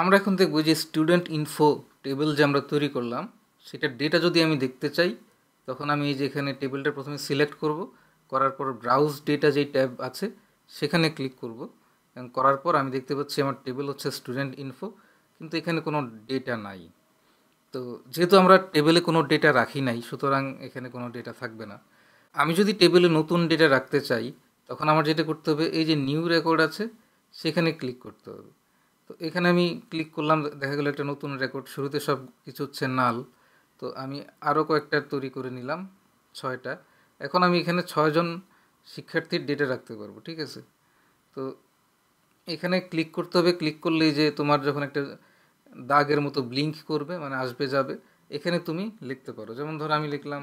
আমরা এখন দেখব যে স্টুডেন্ট ইনফো টেবিল যে আমরা তৈরি করলাম সেটার ডেটা যদি আমি দেখতে চাই তখন আমি এই যে এখানে টেবিলটা প্রথমে সিলেক্ট করব করার পর ব্রাউজ ডেটা যেই ট্যাব আছে সেখানে ক্লিক করব এবং করার পর আমি দেখতে পাচ্ছি আমার টেবিল হচ্ছে স্টুডেন্ট ইনফো কিন্তু এখানে কোনো ডেটা নাই তো যেহেতু আমরা টেবিলে কোনো ডেটা রাখি নাই সুতরাং এখানে কোনো ডেটা থাকবে না আমি যদি টেবিলে নতুন ডেটা রাখতে চাই তখন আমার যেটা করতে হবে এই যে নিউ রেকর্ড আছে সেখানে ক্লিক করতে হবে তো এখানে আমি ক্লিক করলাম দেখা গেলো একটা নতুন রেকর্ড শুরুতে সব কিছু হচ্ছে নাল তো আমি আরও কয়েকটা তৈরি করে নিলাম ছয়টা এখন আমি এখানে ছয়জন শিক্ষার্থীর ডেটা রাখতে পারবো ঠিক আছে তো এখানে ক্লিক করতে হবে ক্লিক করলেই যে তোমার যখন একটা দাগের মতো ব্লিঙ্ক করবে মানে আসবে যাবে এখানে তুমি লিখতে পারো যেমন ধরো আমি লিখলাম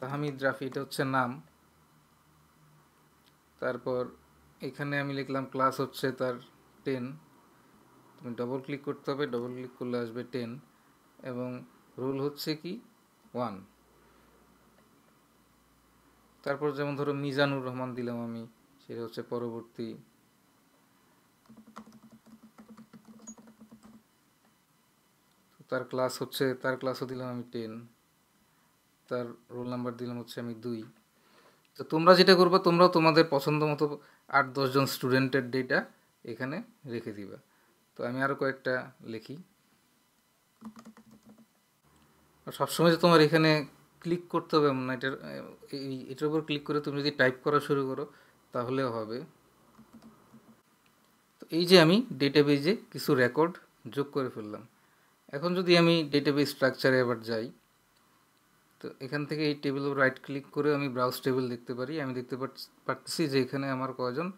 তাহামিদ রাফি এটা হচ্ছে নাম তারপর এখানে আমি লিখলাম ক্লাস হচ্ছে তার টেন ডবল ক্লিক করতে হবে ডবল ক্লিক করলে আসবে টেন এবং রুল হচ্ছে কি ওয়ান তারপর যেমন ধরো মিজানুর রহমান দিলাম আমি সেটা হচ্ছে পরবর্তী তার ক্লাস হচ্ছে তার ক্লাসও দিলাম আমি টেন তার রোল নাম্বার দিলাম হচ্ছে আমি দুই তো তোমরা যেটা করবা তোমরাও তোমাদের পছন্দ মতো আট দশজন স্টুডেন্টের ডেটা এখানে রেখে দিবা তো আমি আরও কয়েকটা লিখি সবসময় যে তোমার এখানে ক্লিক করতে হবে না এটার এটার উপর ক্লিক করে তুমি যদি টাইপ করা শুরু করো তাহলে হবে তো এই যে আমি ডেটাবেজে কিছু রেকর্ড যোগ করে ফেললাম এখন যদি আমি ডেটাবেজ স্ট্রাকচারে আবার যাই তো এখান থেকে এই টেবিল রাইট ক্লিক করে আমি ব্রাউজ টেবিল দেখতে পারি আমি দেখতে পাচ্ছি যে এখানে আমার কয়জন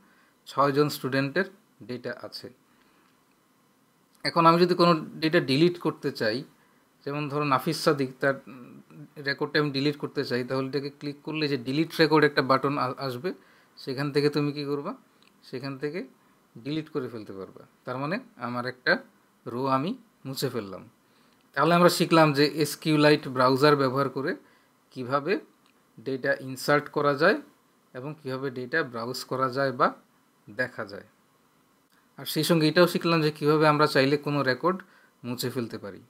ছয়জন স্টুডেন্টের ডেটা আছে এখন আমি যদি কোনো ডেটা ডিলিট করতে চাই যেমন ধরো নাফিস সাদিক তার রেকর্ডটা আমি ডিলিট করতে চাই তাহলে এটাকে ক্লিক করলে যে ডিলিট রেকর্ড একটা বাটন আসবে সেখান থেকে তুমি কি করবা সেখান থেকে ডিলিট করে ফেলতে পারবা তার মানে আমার একটা রো আমি মুছে ফেললাম তাহলে আমরা শিখলাম যে এসকিউলাইট ব্রাউজার ব্যবহার করে কিভাবে ডেটা ইনসার্ট করা যায় এবং কিভাবে ডেটা ব্রাউজ করা যায় বা দেখা যায় আর সেই সঙ্গে এটাও শিখলাম যে কীভাবে আমরা চাইলে কোনো রেকর্ড মুছে ফেলতে পারি